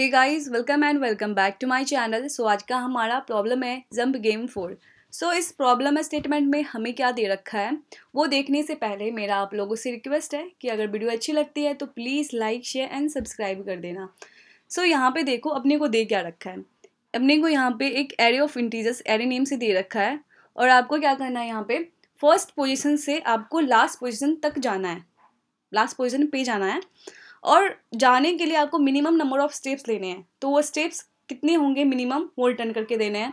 Hey guys welcome and welcome back to my channel so आज का हमारा problem है जम्प गेम फोर सो इस प्रॉब्लम स्टेटमेंट में हमें क्या दे रखा है वो देखने से पहले मेरा आप लोगों से रिक्वेस्ट है कि अगर वीडियो अच्छी लगती है तो please like share and subscribe कर देना सो so, यहाँ पे देखो अपने को दे क्या रखा है अपने को यहाँ पे एक array of integers array name से दे रखा है और आपको क्या करना है यहाँ पे फर्स्ट पोजिशन से आपको लास्ट पोजिशन तक जाना है लास्ट पोजिशन पे जाना है और जाने के लिए आपको मिनिमम नंबर ऑफ स्टेप्स लेने हैं तो वो स्टेप्स कितने होंगे मिनिमम वो रिटर्न करके देने हैं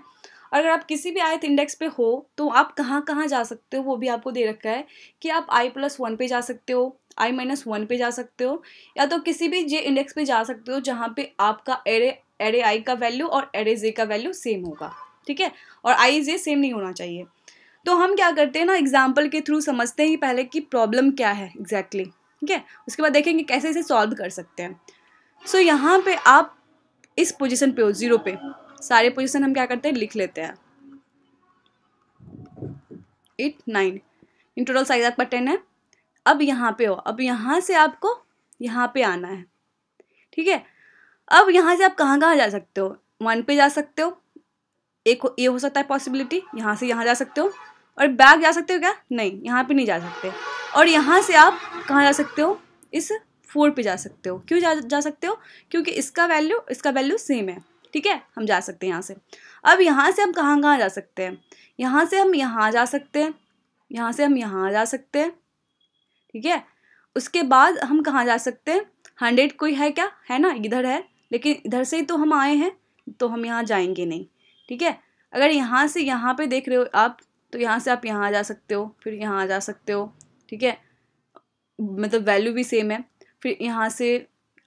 और अगर आप किसी भी आयत इंडेक्स पे हो तो आप कहाँ कहाँ जा सकते हो वो भी आपको दे रखा है कि आप आई प्लस वन पे जा सकते हो आई माइनस वन पे जा सकते हो या तो किसी भी जे इंडेक्स पे जा सकते हो जहाँ पे आपका एरे एरे आई का वैल्यू और एरे जे का वैल्यू सेम होगा ठीक है और आई जे सेम नहीं होना चाहिए तो हम क्या करते हैं ना एग्जाम्पल के थ्रू समझते हैं पहले कि प्रॉब्लम क्या है एग्जैक्टली exactly. ठीक है उसके बाद देखेंगे कैसे इसे सॉल्व कर सकते हैं सो so, यहाँ पे आप इस पोजीशन पे हो ज़ीरो पे सारे पोजीशन हम क्या करते हैं लिख लेते हैं eight nine in total size आपका टेन है अब यहाँ पे हो अब यहाँ से आपको यहाँ पे आना है ठीक है अब यहाँ से आप कहाँ कहाँ जा सकते हो वन पे जा सकते हो एक हो ये हो सकता है पॉसिबिलिटी यहाँ से यहाँ जा सकते हो और बैक जा सकते हो क्या नहीं यहाँ पे नहीं जा सकते और यहाँ से आप कहाँ जा सकते हो इस फोर पे जा सकते हो क्यों जा जा सकते हो क्योंकि इसका वैल्यू इसका वैल्यू सेम है ठीक है हम जा सकते हैं यहाँ से अब यहाँ से हम कहाँ कहाँ जा सकते हैं यहाँ से हम यहाँ जा सकते हैं यहाँ से हम यहाँ जा सकते हैं ठीक है उसके बाद हम कहाँ जा सकते हैं हंड्रेड कोई है क्या है ना इधर है लेकिन इधर से ही तो हम आए हैं तो हम यहाँ जाएंगे नहीं ठीक है अगर यहाँ से यहाँ पे देख रहे हो आप तो यहाँ से आप यहाँ जा सकते हो फिर यहाँ जा सकते हो ठीक है मतलब वैल्यू भी सेम है फिर यहाँ से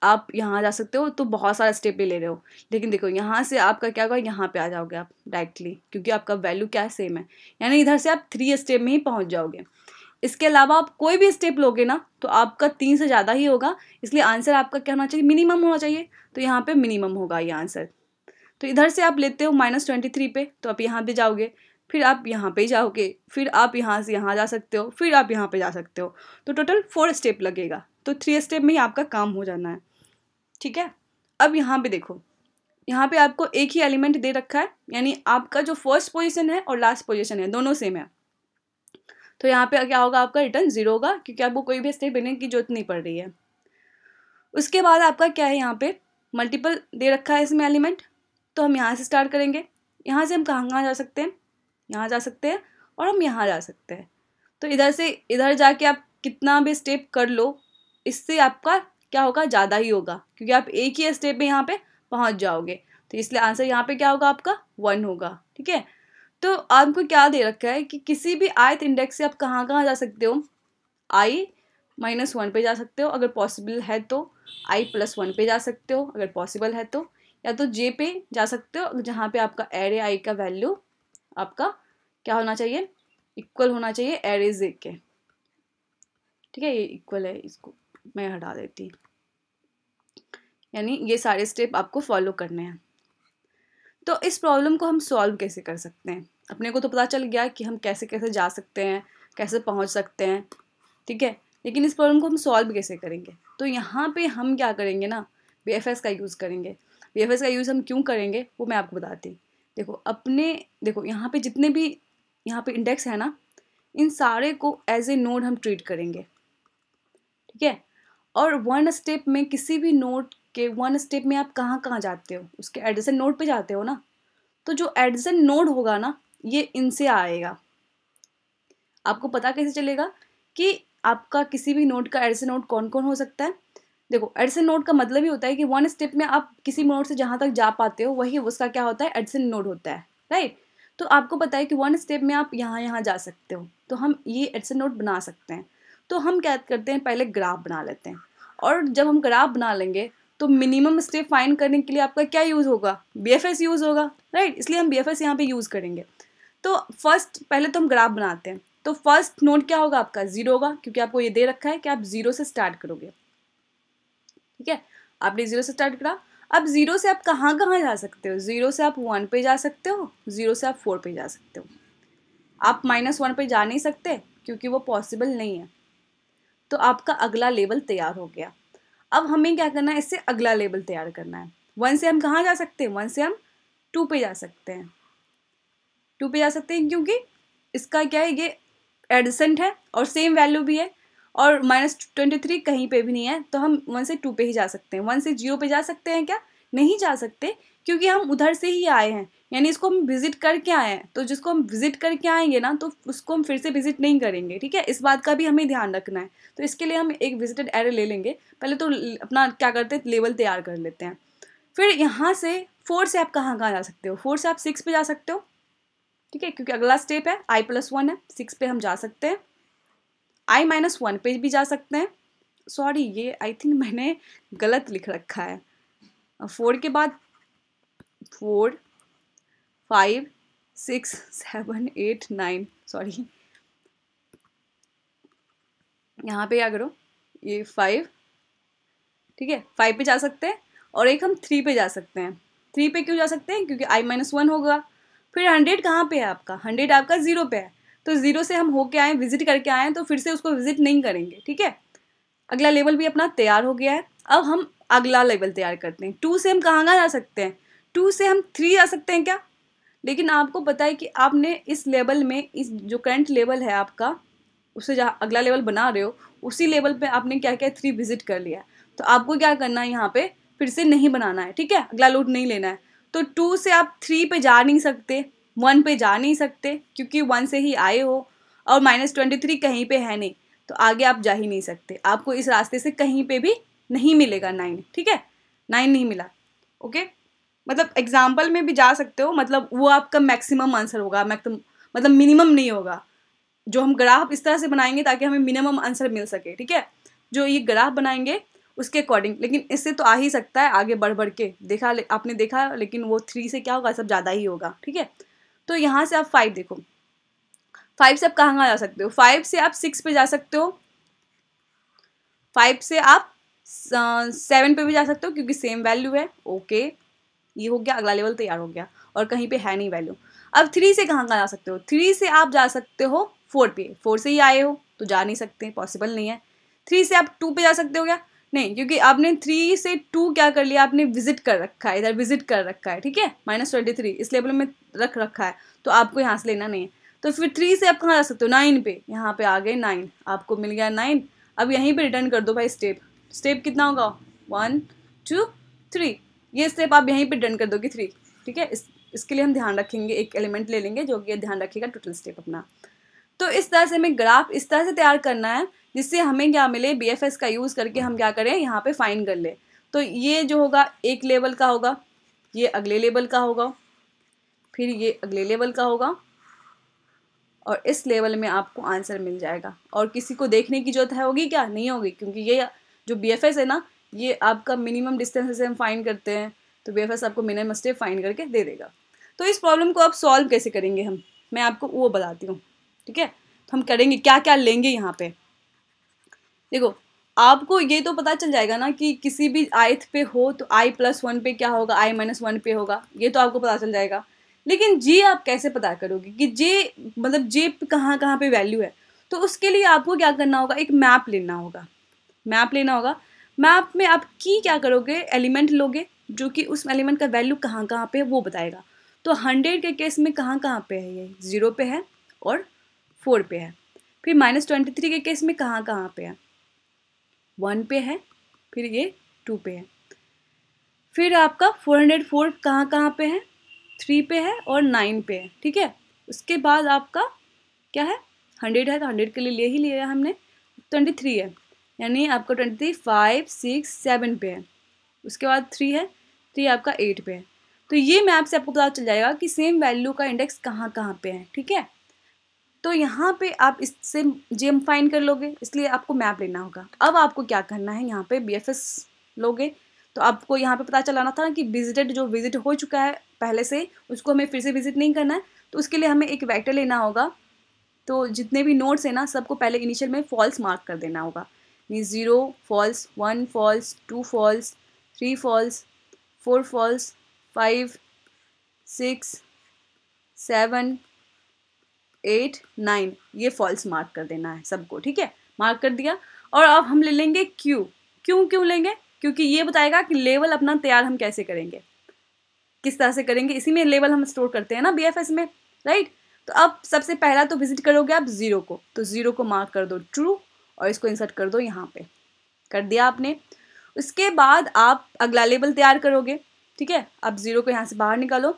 आप यहाँ जा सकते हो तो बहुत सारा स्टेप ले रहे हो लेकिन देखो यहाँ से आपका क्या होगा यहाँ पे आ जाओगे आप डायरेक्टली क्योंकि आपका वैल्यू क्या है सेम है यानी इधर से आप थ्री स्टेप में ही पहुँच जाओगे इसके अलावा आप कोई भी स्टेप लोगे ना तो आपका तीन से ज़्यादा ही होगा इसलिए आंसर आपका क्या होना चाहिए मिनिमम होना चाहिए तो यहाँ पर मिनिमम होगा ये आंसर तो इधर से आप लेते हो माइनस ट्वेंटी थ्री पे तो आप यहाँ भी जाओगे फिर आप यहाँ पे जाओगे फिर आप यहाँ से यहाँ जा सकते हो फिर आप यहाँ पे जा सकते हो तो टोटल फोर स्टेप लगेगा तो थ्री स्टेप में ही आपका काम हो जाना है ठीक है अब यहाँ पे देखो यहाँ पे आपको एक ही एलिमेंट दे रखा है यानी आपका जो फर्स्ट पोजिशन है और लास्ट पोजिशन है दोनों सेम है तो यहाँ पे क्या होगा आपका रिटर्न ज़ीरो होगा क्योंकि आपको कोई भी स्टेप लेने की जरूरत नहीं पड़ रही है उसके बाद आपका क्या है यहाँ पे मल्टीपल दे रखा है इसमें एलिमेंट तो हम यहाँ से स्टार्ट करेंगे यहाँ से हम कहाँ कहाँ जा सकते हैं यहाँ जा सकते हैं और हम यहाँ जा सकते हैं तो इधर से इधर जाके आप कितना भी स्टेप कर लो इससे आपका क्या होगा ज़्यादा ही होगा क्योंकि आप एक ही स्टेप में यहाँ पे पहुँच जाओगे तो इसलिए आंसर यहाँ पे क्या होगा आपका वन होगा ठीक है तो आपको क्या दे रखा है कि किसी भी आयत इंडेक्स से आप कहाँ कहाँ जा सकते हो आई माइनस वन पर जा सकते हो अगर पॉसिबल है तो आई प्लस वन पर जा सकते हो अगर पॉसिबल है तो या तो जे पे जा सकते हो जहाँ पे आपका एरे आई का वैल्यू आपका क्या होना चाहिए इक्वल होना चाहिए एरेजे के ठीक है ये इक्वल है इसको मैं हटा देती हूँ यानी ये सारे स्टेप आपको फॉलो करने हैं तो इस प्रॉब्लम को हम सॉल्व कैसे कर सकते हैं अपने को तो पता चल गया कि हम कैसे कैसे जा सकते हैं कैसे पहुंच सकते हैं ठीक है लेकिन इस प्रॉब्लम को हम सॉल्व कैसे करेंगे तो यहाँ पे हम क्या करेंगे ना बी का यूज़ करेंगे बी का यूज़ हम क्यों करेंगे वो मैं आपको बताती देखो अपने देखो यहाँ पे जितने भी यहाँ पे इंडेक्स है ना इन सारे को एज ए नोड हम ट्रीट करेंगे ठीक है और वन स्टेप में किसी भी नोड के वन स्टेप में आप कहाँ कहाँ जाते हो उसके एडजन नोड पे जाते हो ना तो जो एडजन नोड होगा ना ये इनसे आएगा आपको पता कैसे चलेगा कि आपका किसी भी नोड का एडसन नोड कौन कौन हो सकता है देखो एडसन नोड का मतलब ही होता है कि वन स्टेप में आप किसी नोड से जहाँ तक जा पाते हो वही उसका क्या होता है एडसन नोड होता है राइट right? तो आपको पता है कि वन स्टेप में आप यहाँ यहाँ जा सकते हो तो हम ये एडसन नोट बना सकते हैं तो हम क्या करते हैं पहले ग्राफ बना लेते हैं और जब हम ग्राफ बना लेंगे तो मिनिमम स्टेप फाइंड करने के लिए आपका क्या यूज़ होगा बी यूज़ होगा राइट इसलिए हम बी एफ यहाँ पर यूज़ करेंगे तो फर्स्ट पहले तो हम ग्राफ बनाते हैं तो फर्स्ट नोट क्या होगा आपका ज़ीरो होगा क्योंकि आपको ये दे रखा है कि आप ज़ीरो से स्टार्ट करोगे ठीक है आपने ज़ीरो से स्टार्ट करा अब ज़ीरो से आप कहाँ कहाँ जा सकते हो ज़ीरो से आप वन पे जा सकते हो ज़ीरो से आप फोर पे जा सकते हो आप माइनस वन पे जा नहीं सकते क्योंकि वो पॉसिबल नहीं है तो आपका अगला लेवल तैयार हो गया अब हमें क्या करना है इससे अगला लेवल तैयार करना है वन से हम कहाँ जा सकते हैं वन से हम टू पे जा सकते हैं टू पे जा सकते हैं क्योंकि इसका क्या है ये एडसेंट है और सेम वैल्यू भी है और माइनस ट्वेंटी थ्री कहीं पे भी नहीं है तो हम वन से टू पे ही जा सकते हैं वन से जीरो पे जा सकते हैं क्या नहीं जा सकते क्योंकि हम उधर से ही आए हैं यानी इसको हम विजिट करके आए हैं तो जिसको हम विजिट करके आएंगे ना तो उसको हम फिर से विजिट नहीं करेंगे ठीक है इस बात का भी हमें ध्यान रखना है तो इसके लिए हम एक विजिटेड एरे ले लेंगे पहले तो अपना क्या करते हैं लेवल तैयार कर लेते हैं फिर यहाँ से फोर से आप कहाँ कहाँ जा सकते हो फोर से आप सिक्स पे जा सकते हो ठीक है क्योंकि अगला स्टेप है आई प्लस वन है सिक्स पे हम जा सकते हैं आई माइनस वन पे भी जा सकते हैं सॉरी ये आई थिंक मैंने गलत लिख रखा है फोर के बाद four five six seven eight nine sorry यहाँ पे क्या करो ये फाइव ठीक है फाइव पे जा सकते हैं और एक हम थ्री पे जा सकते हैं थ्री पे क्यों जा सकते हैं क्योंकि आई माइनस वन होगा फिर हंड्रेड कहाँ पे है आपका हंड्रेड आपका ज़ीरो पे है तो ज़ीरो से हम होके आए विजिट करके आए तो फिर से उसको विजिट नहीं करेंगे ठीक है अगला लेवल भी अपना तैयार हो गया है अब हम अगला लेवल तैयार करते हैं टू से हम कहाँ कहाँ जा सकते हैं टू से हम थ्री जा सकते हैं क्या लेकिन आपको पता है कि आपने इस लेवल में इस जो करंट लेवल है आपका उससे जहाँ अगला लेवल बना रहे हो उसी लेवल पे आपने क्या क्या थ्री विजिट कर लिया तो आपको क्या करना है यहाँ पे फिर से नहीं बनाना है ठीक है अगला लोड नहीं लेना है तो टू से आप थ्री पे जा नहीं सकते वन पे जा नहीं सकते क्योंकि वन से ही आए हो और माइनस ट्वेंटी थ्री कहीं पे है नहीं तो आगे आप जा ही नहीं सकते आपको इस रास्ते से कहीं पे भी नहीं मिलेगा नाइन ठीक है नाइन नहीं मिला ओके मतलब एग्जाम्पल में भी जा सकते हो मतलब वो आपका मैक्सिमम आंसर होगा मतलब मिनिमम नहीं होगा जो हम ग्राफ इस तरह से बनाएंगे ताकि हमें मिनिमम आंसर मिल सके ठीक है जो ये ग्राफ बनाएंगे उसके अकॉर्डिंग लेकिन इससे तो आ ही सकता है आगे बढ़ बढ़ के देखा आपने देखा लेकिन वो थ्री से क्या होगा सब ज़्यादा ही होगा ठीक है तो यहाँ से आप फाइव देखो फाइव से आप कहाँ कहाँ जा सकते हो फाइव से आप सिक्स पे जा सकते हो फाइव से आप सेवन पे भी जा सकते हो क्योंकि सेम वैल्यू है ओके ये हो गया अगला लेवल तैयार हो गया और कहीं पे है नहीं वैल्यू अब थ्री से कहाँ कहाँ जा सकते हो थ्री से आप जा सकते हो फोर पे फोर से ही आए हो तो जा नहीं सकते पॉसिबल नहीं है थ्री से आप टू पे जा सकते हो क्या नहीं क्योंकि आपने थ्री से टू क्या कर लिया आपने विजिट कर रखा है इधर विजिट कर रखा है ठीक है माइनस ट्वेंटी थ्री इस लेवल में रख रखा है तो आपको यहाँ से लेना नहीं है तो फिर थ्री से आप कहाँ जा सकते हो नाइन पे यहाँ पे आ गए नाइन आपको मिल गया नाइन अब यहीं पे रिटर्न कर दो भाई स्टेप स्टेप कितना होगा वन टू थ्री ये स्टेप आप यहीं पर रिटर्न कर दोगे थ्री ठीक है इस इसके लिए हम ध्यान रखेंगे एक एलिमेंट ले लेंगे जो कि ध्यान रखिएगा टोटल स्टेप अपना तो इस तरह से हमें ग्राफ इस तरह से तैयार करना है जिससे हमें क्या मिले बी एफ एस का यूज़ करके हम क्या करें यहाँ पर फाइन कर लें तो ये जो होगा एक लेवल का होगा ये अगले लेवल का होगा फिर ये अगले लेवल का होगा और इस लेवल में आपको आंसर मिल जाएगा और किसी को देखने की जरूरत है होगी क्या नहीं होगी क्योंकि ये जो बी एफ एस है ना ये आपका मिनिमम डिस्टेंस से हम फाइन करते हैं तो बी एफ एस आपको मिनिमम स्टेप फाइन करके दे देगा तो इस प्रॉब्लम को आप सॉल्व कैसे करेंगे हम मैं आपको वो बताती हूँ ठीक है तो हम करेंगे क्या क्या लेंगे यहाँ पर देखो आपको ये तो पता चल जाएगा ना कि किसी भी आयथ पे हो तो आई प्लस वन पे क्या होगा आई माइनस वन पे होगा ये तो आपको पता चल जाएगा लेकिन जे आप कैसे पता करोगे कि जे मतलब जे कहाँ कहाँ पे वैल्यू है तो उसके लिए आपको क्या करना होगा एक मैप लेना होगा मैप लेना होगा मैप में आप की क्या करोगे एलिमेंट लोगे जो कि उस एलिमेंट का वैल्यू कहाँ कहाँ पे है वो बताएगा तो हंड्रेड के केस में कहाँ कहाँ पे है ये ज़ीरो पे है और फोर पे है फिर माइनस ट्वेंटी थ्री के केस में कहाँ कहाँ पे है वन पे है फिर ये टू पे है फिर आपका फोर हंड्रेड फोर कहाँ कहाँ पे है थ्री पे है और नाइन पे है ठीक है उसके बाद आपका क्या है हंड्रेड है तो हंड्रेड के लिए ले ही लिया हमने ट्वेंटी थ्री है यानी आपका twenty three five six seven पे है उसके बाद थ्री है थ्री तो आपका एट पे है तो ये मैप से आपको पता चल जाएगा कि सेम वैल्यू का इंडेक्स कहाँ कहाँ पे है ठीक है तो यहाँ पे आप इससे जेम फाइन कर लोगे इसलिए आपको मैप लेना होगा अब आपको क्या करना है यहाँ पे बी एफ एस लोगे तो आपको यहाँ पे पता चलाना था कि विजिटेड जो विजिट हो चुका है पहले से उसको हमें फिर से विजिट नहीं करना है तो उसके लिए हमें एक वैक्टर लेना होगा तो जितने भी नोट्स हैं ना सबको पहले इनिशियल में फॉल्स मार्क कर देना होगा mean zero false one false two false three false four false five six seven eight nine ये फॉल्स मार्क कर देना है सबको ठीक है मार्क कर दिया और अब हम ले लेंगे क्यू क्यों क्यों लेंगे क्योंकि ये बताएगा कि लेवल अपना तैयार हम कैसे करेंगे किस तरह से करेंगे इसी में लेवल हम स्टोर करते हैं ना बी में राइट तो अब सबसे पहला तो विजिट करोगे आप ज़ीरो को तो ज़ीरो को मार्क कर दो ट्रू और इसको इंसर्ट कर दो यहाँ पे कर दिया आपने उसके बाद आप अगला लेवल तैयार करोगे ठीक है आप ज़ीरो को यहाँ से बाहर निकालो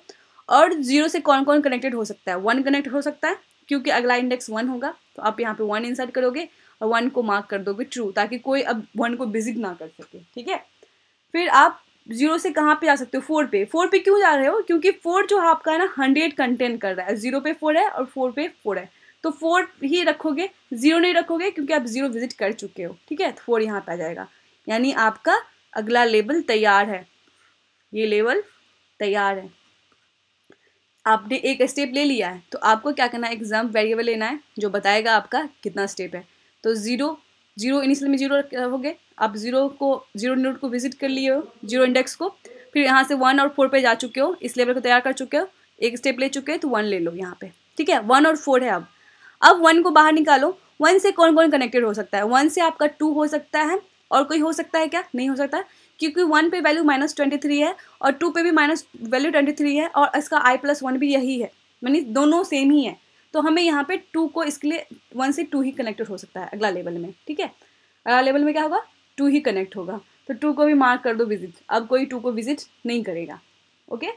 और ज़ीरो से कौन कौन कनेक्टेड हो सकता है वन कनेक्ट हो सकता है क्योंकि अगला इंडेक्स वन होगा तो आप यहाँ पे वन इंसर्ट करोगे और वन को मार्क कर दोगे ट्रू ताकि कोई अब वन को विजिट ना कर सके ठीक है फिर आप जीरो से कहाँ पे जा सकते हो फोर पे फोर पे क्यों जा रहे हो क्योंकि फोर जो आपका है ना हंड्रेड कंटेंट कर रहा है जीरो पे फोर है और फोर पे फोर है तो फोर ही रखोगे जीरो नहीं रखोगे क्योंकि आप जीरो विजिट कर चुके हो ठीक है तो फोर यहाँ पे आ जाएगा यानी आपका अगला लेवल तैयार है ये लेवल तैयार है आपने एक स्टेप ले लिया है तो आपको क्या करना है एग्जाम वेरिएबल लेना है जो बताएगा आपका कितना स्टेप है तो ज़ीरो जीरो इनिशियल में जीरो रखोगे आप जीरो को जीरो नोट को विजिट कर लिए हो जीरो इंडेक्स को फिर यहाँ से वन और फोर पे जा चुके हो इस लेवल को तैयार कर चुके हो एक स्टेप ले चुके हो तो वन ले लो यहाँ पे ठीक है वन और फोर है अब अब वन को बाहर निकालो वन से कौन कौन कनेक्टेड हो सकता है वन से आपका टू हो सकता है और कोई हो सकता है क्या नहीं हो सकता क्योंकि वन पे वैल्यू माइनस ट्वेंटी थ्री है और टू पे भी माइनस वैल्यू ट्वेंटी थ्री है और इसका आई प्लस वन भी यही है मीनस दोनों सेम ही है तो हमें यहाँ पे टू को इसके लिए वन से टू ही कनेक्टेड हो सकता है अगला लेवल में ठीक है अगला लेवल में क्या होगा टू ही कनेक्ट होगा तो टू को भी मार्क कर दो विजिट अब कोई टू को विजिट नहीं करेगा ओके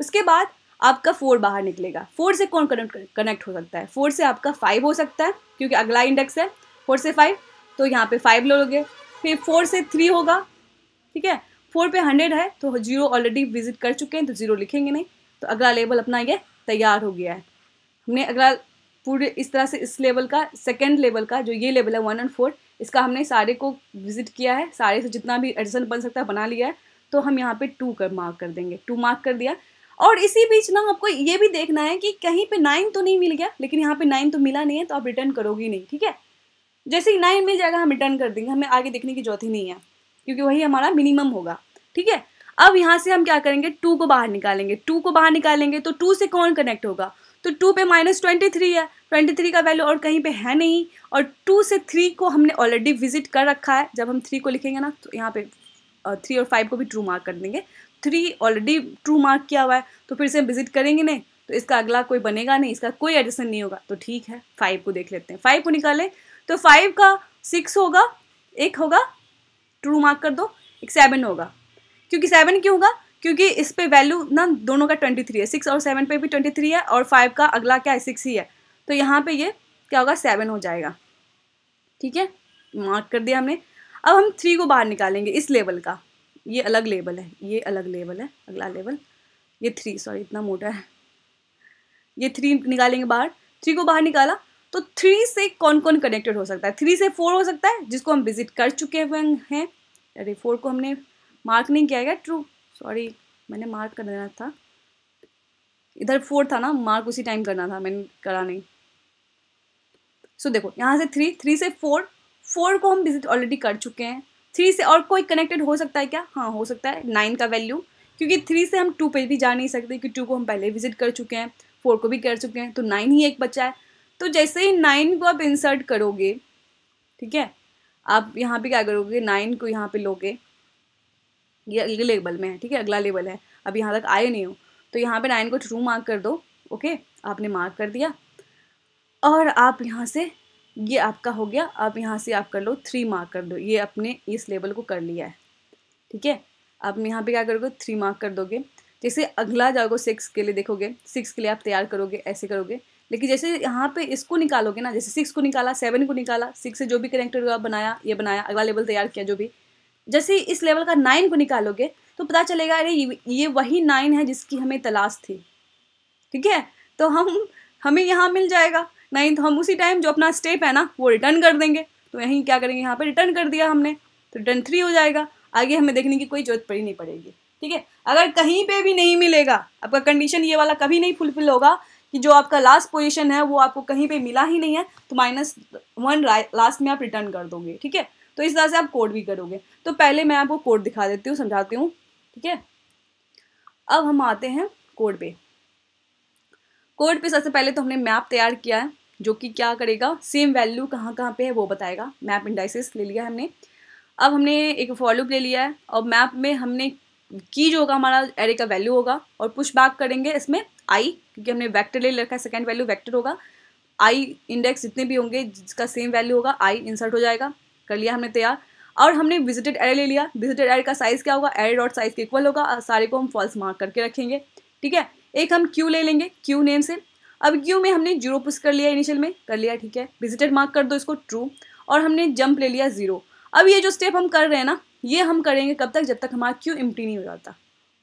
उसके बाद आपका फोर बाहर निकलेगा फोर से कौन कनेक्ट कनेक्ट हो सकता है फोर से आपका फाइव हो सकता है क्योंकि अगला इंडेक्स है फोर से फाइव तो यहाँ पे फाइव लोगे फिर फोर से थ्री होगा ठीक है फोर पे हंड्रेड है तो जीरो ऑलरेडी विजिट कर चुके हैं तो जीरो लिखेंगे नहीं तो अगला लेवल अपना ये तैयार हो गया है हमने अगला पूरे इस तरह से इस लेवल का सेकेंड लेवल का जो ये लेवल है वन एंड फोर इसका हमने सारे को विजिट किया है सारे से जितना भी एडिशन बन सकता है बना लिया है तो हम यहाँ पे टू कर मार्क कर देंगे टू मार्क कर दिया और इसी बीच ना आपको ये भी देखना है कि कहीं पे नाइन तो नहीं मिल गया लेकिन यहाँ पे नाइन तो मिला नहीं है तो आप रिटर्न करोगे नहीं ठीक है जैसे ही नाइन मिल जाएगा हम रिटर्न कर देंगे हमें आगे देखने की जरूरत ही नहीं है क्योंकि वही हमारा मिनिमम होगा ठीक है अब यहाँ से हम क्या करेंगे टू को बाहर निकालेंगे टू को बाहर निकालेंगे तो टू से कौन कनेक्ट होगा तो टू पे माइनस ट्वेंटी थ्री है ट्वेंटी थ्री का वैल्यू और कहीं पे है नहीं और टू से थ्री को हमने ऑलरेडी विजिट कर रखा है जब हम थ्री को लिखेंगे ना तो यहाँ पे थ्री और फाइव को भी ट्रू मार्क कर देंगे थ्री ऑलरेडी ट्रू मार्क किया हुआ है तो फिर से हम विजिट करेंगे नहीं तो इसका अगला कोई बनेगा नहीं इसका कोई एडिशन नहीं होगा तो ठीक है फाइव को देख लेते हैं फाइव को निकालें तो फाइव का सिक्स होगा एक होगा टू मार्क कर दो एक सेवन होगा क्योंकि सेवन क्यों होगा क्योंकि इस पे वैल्यू ना दोनों का ट्वेंटी थ्री है सिक्स और सेवन पे भी ट्वेंटी थ्री है और फाइव का अगला क्या है सिक्स ही है तो यहाँ पे ये क्या होगा सेवन हो जाएगा ठीक है मार्क कर दिया हमने अब हम थ्री को बाहर निकालेंगे इस लेवल का ये अलग लेवल है ये अलग लेवल है अगला लेवल ये थ्री सॉरी इतना मोटा है ये थ्री निकालेंगे बाहर थ्री को बाहर निकाला तो थ्री से कौन कौन कनेक्टेड हो सकता है थ्री से फोर हो सकता है जिसको हम विजिट कर चुके हुए हैं अरे फोर को हमने मार्क नहीं किया गया ट्रू सॉरी मैंने मार्क कर देना था इधर फोर था ना मार्क उसी टाइम करना था मैंने करा नहीं सो so, देखो यहाँ से थ्री थ्री से फोर फोर को हम विजिट ऑलरेडी कर चुके हैं थ्री से और कोई कनेक्टेड हो सकता है क्या हाँ हो सकता है नाइन का वैल्यू क्योंकि थ्री से हम टू पे भी जा नहीं सकते क्योंकि टू को हम पहले विजिट कर चुके हैं फोर को भी कर चुके हैं तो नाइन ही एक बच्चा है तो जैसे ही नाइन को आप इंसर्ट करोगे ठीक है आप यहाँ पे क्या करोगे नाइन को यहाँ पे लोगे ये अगले लेवल में है ठीक है अगला लेवल है अब यहाँ तक आए नहीं हो तो यहाँ पे नाइन को ट्रू मार्क कर दो ओके आपने मार्क कर दिया और आप यहाँ से ये आपका हो गया आप यहाँ से आप कर लो थ्री मार्क कर दो ये अपने इस लेवल को कर लिया है ठीक है आप यहाँ पे क्या करोगे थ्री मार्क कर दोगे जैसे अगला जाओगे सिक्स के लिए देखोगे सिक्स के लिए आप तैयार करोगे ऐसे करोगे लेकिन जैसे यहाँ पे इसको निकालोगे ना जैसे सिक्स को निकाला सेवन को निकाला सिक्स से जो भी कनेक्टेड हुआ बनाया ये बनाया अगला लेवल तैयार किया जो भी जैसे इस लेवल का नाइन को निकालोगे तो पता चलेगा अरे ये वही नाइन है जिसकी हमें तलाश थी ठीक है तो हम हमें यहाँ मिल जाएगा नाइन तो हम उसी टाइम जो अपना स्टेप है ना वो रिटर्न कर देंगे तो यहीं क्या करेंगे यहाँ पर रिटर्न कर दिया हमने तो रिटर्न थ्री हो जाएगा आगे हमें देखने की कोई जरूरत पड़ी नहीं पड़ेगी ठीक है अगर कहीं पे भी नहीं मिलेगा आपका कंडीशन ये वाला कभी नहीं फुलफिल होगा कि जो आपका लास्ट पोजिशन है वो आपको कहीं पर मिला ही नहीं है तो माइनस वन लास्ट में आप रिटर्न कर दोगे ठीक है तो इस तरह से आप कोड भी करोगे तो पहले मैं आपको कोड दिखा देती हूँ समझाती हूँ ठीक है अब हम आते हैं कोड पे कोड पे सबसे पहले तो हमने मैप तैयार किया है जो कि क्या करेगा सेम वैल्यू कहाँ कहाँ पे है वो बताएगा मैप इंडाइसिस ले लिया हमने अब हमने एक फॉलोप ले लिया है और मैप में हमने की जो होगा हमारा एरे का वैल्यू होगा और पुश बैक करेंगे इसमें आई क्योंकि हमने वैक्टर ले रखा है सेकेंड वैल्यू वैक्टर होगा आई इंडेक्स जितने भी होंगे जिसका सेम वैल्यू होगा आई इंसर्ट हो जाएगा कर लिया हमने तैयार और हमने विजिटेड एरे ले लिया विजिटेड एरे का साइज़ क्या होगा एरे डॉट साइज़ के इक्वल होगा सारे को हम फॉल्स मार्क करके रखेंगे ठीक है एक हम क्यू ले लेंगे क्यू नेम से अब क्यू में हमने जीरो पुश कर लिया इनिशियल में कर लिया ठीक है विजिटेड मार्क कर दो इसको ट्रू और हमने जंप ले लिया ज़ीरो अब ये जो स्टेप हम कर रहे हैं ना ये हम करेंगे कब तक जब तक हमारा क्यू एम्प्टी नहीं हो जाता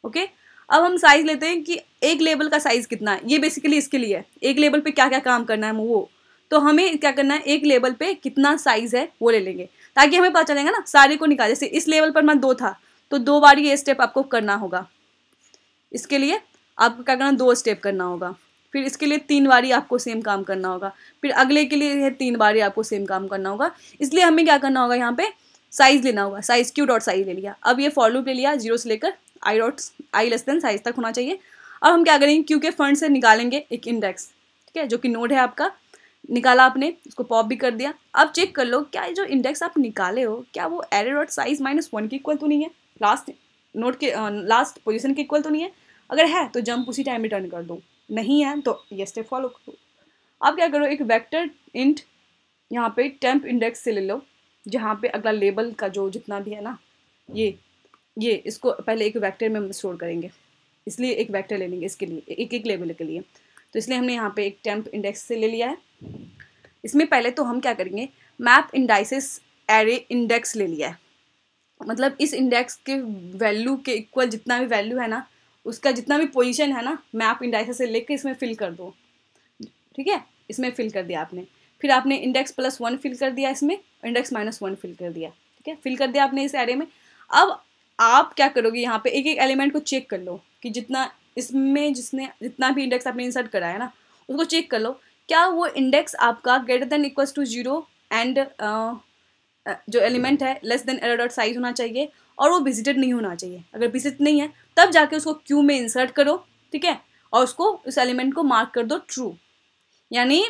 ओके अब हम साइज़ लेते हैं कि एक लेबल का साइज़ कितना है ये बेसिकली इसके लिए है एक लेबल पे क्या क्या काम करना है वो तो हमें क्या करना है एक लेबल पे कितना साइज़ है वो ले लेंगे ताकि हमें पता चलेगा ना सारे को निकाल जैसे इस लेवल पर मैं दो था तो दो बार ये स्टेप आपको करना होगा इसके लिए आपको क्या करना दो स्टेप करना होगा फिर इसके लिए तीन बारी आपको सेम काम करना होगा फिर अगले के लिए तीन बारी आपको सेम काम करना होगा इसलिए हमें क्या करना होगा यहाँ पे साइज लेना होगा साइज क्यू डॉट साइज ले लिया अब ये फॉर लूप ले लिया जीरो से लेकर I dot I less than size तक होना चाहिए अब हम क्या करेंगे क्यू के फंड से निकालेंगे एक इंडेक्स ठीक है जो कि नोड है आपका निकाला आपने उसको पॉप भी कर दिया अब चेक कर लो क्या जो इंडेक्स आप निकाले हो क्या वो array dot size minus one के इक्वल तो नहीं है लास्ट नोट के लास्ट पोजिशन के इक्वल तो नहीं है अगर है तो जंप उसी टाइम रिटर्न कर दो नहीं है तो ये स्टेप फॉलो करो अब क्या करो एक वेक्टर इंट यहाँ पे टेम्प इंडेक्स से ले लो जहाँ पे अगला लेबल का जो जितना भी है ना ये ये इसको पहले एक वेक्टर में हम स्टोर करेंगे इसलिए एक वेक्टर ले लेंगे इसके लिए एक एक लेबल के लिए तो इसलिए हमने यहाँ पे एक टेम्प इंडेक्स से ले लिया है इसमें पहले तो हम क्या करेंगे मैप इंडाइसिस एरे इंडेक्स ले लिया है मतलब इस इंडेक्स के वैल्यू के इक्वल जितना भी वैल्यू है ना उसका जितना भी पोजिशन है ना मैप इंडाइसिस से लेकर इसमें फिल कर दो ठीक है इसमें फिल कर दिया आपने फिर आपने इंडेक्स प्लस वन फिल कर दिया इसमें इंडेक्स माइनस वन फिल कर दिया ठीक है फिल कर दिया आपने इस एरे में अब आप क्या करोगे यहाँ पे एक एक एलिमेंट को चेक कर लो कि जितना इसमें जिसने जितना भी इंडेक्स आपने इंसर्ट करा है ना उसको चेक कर लो क्या वो इंडेक्स आपका greater than equals to zero and जो एलिमेंट है less than array dot size होना चाहिए और वो विजिटेड नहीं होना चाहिए अगर विजिट नहीं है तब जाके उसको क्यू में इंसर्ट करो ठीक है और उसको उस एलिमेंट को मार्क कर दो ट्रू यानी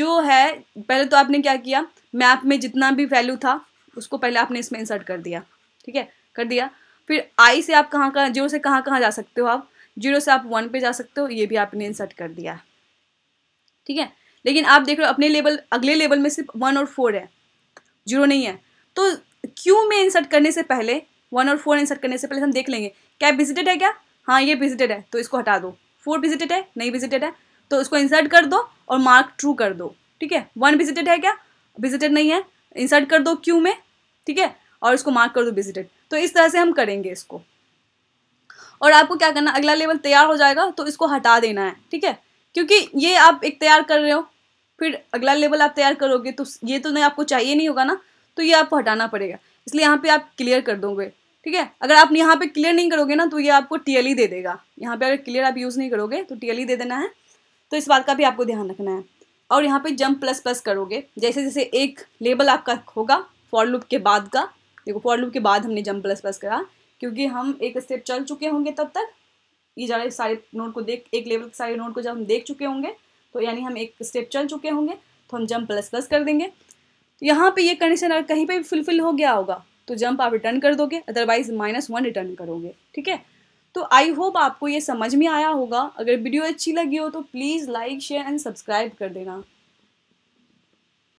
जो है पहले तो आपने क्या किया मैप में जितना भी वैल्यू था उसको पहले आपने इसमें इंसर्ट कर दिया ठीक है कर दिया फिर आई से आप कहाँ कहाँ जीरो से कहाँ कहाँ जा सकते हो आप जीरो से आप वन पे जा सकते हो ये भी आपने इंसर्ट कर दिया है ठीक है लेकिन आप देख रहे हो अपने लेवल अगले लेवल में सिर्फ वन और फोर है जीरो नहीं है तो क्यू में इंसर्ट करने से पहले वन और फोर इंसर्ट करने से पहले हम देख लेंगे क्या विजिटेड है क्या हाँ ये विजिटेड है तो इसको हटा दो फोर विजिटेड है नहीं विजिटेड है तो इसको इंसर्ट कर दो और मार्क ट्रू कर दो ठीक है वन विजिटेड है क्या विजिटेड नहीं है इंसर्ट कर दो क्यू में ठीक है और इसको मार्क कर दो विजिटेड तो इस तरह से हम करेंगे इसको और आपको क्या करना अगला लेवल तैयार हो जाएगा तो इसको हटा देना है ठीक है क्योंकि ये आप एक तैयार कर रहे हो फिर अगला लेवल आप तैयार करोगे तो ये तो नहीं आपको चाहिए नहीं होगा ना तो ये आपको हटाना पड़ेगा इसलिए यहाँ पे आप क्लियर कर दोगे ठीक है अगर आप यहाँ पे क्लियर नहीं करोगे ना तो ये आपको टीएलई दे देगा यहाँ पे अगर क्लियर आप यूज़ नहीं करोगे तो टीएलई दे देना है तो इस बात का भी आपको ध्यान रखना है और यहाँ पे जंप प्लस प्लस करोगे जैसे जैसे एक लेबल आपका होगा फॉर लूप के बाद का देखो फॉर लूप के बाद हमने जंप प्लस प्लस करा क्योंकि हम एक स्टेप चल चुके होंगे तब तक ये सारे सारे नोट को देख एक लेवल के सारे नोट को जब हम देख चुके होंगे तो यानी हम एक स्टेप चल चुके होंगे तो हम जंप प्लस प्लस कर देंगे तो यहाँ पे ये कंडीशन अगर कहीं पे भी फुलफिल हो गया होगा तो जंप आप रिटर्न कर दोगे अदरवाइज माइनस वन रिटर्न करोगे ठीक है तो आई होप आपको ये समझ में आया होगा अगर वीडियो अच्छी लगी हो तो please like share and subscribe कर देना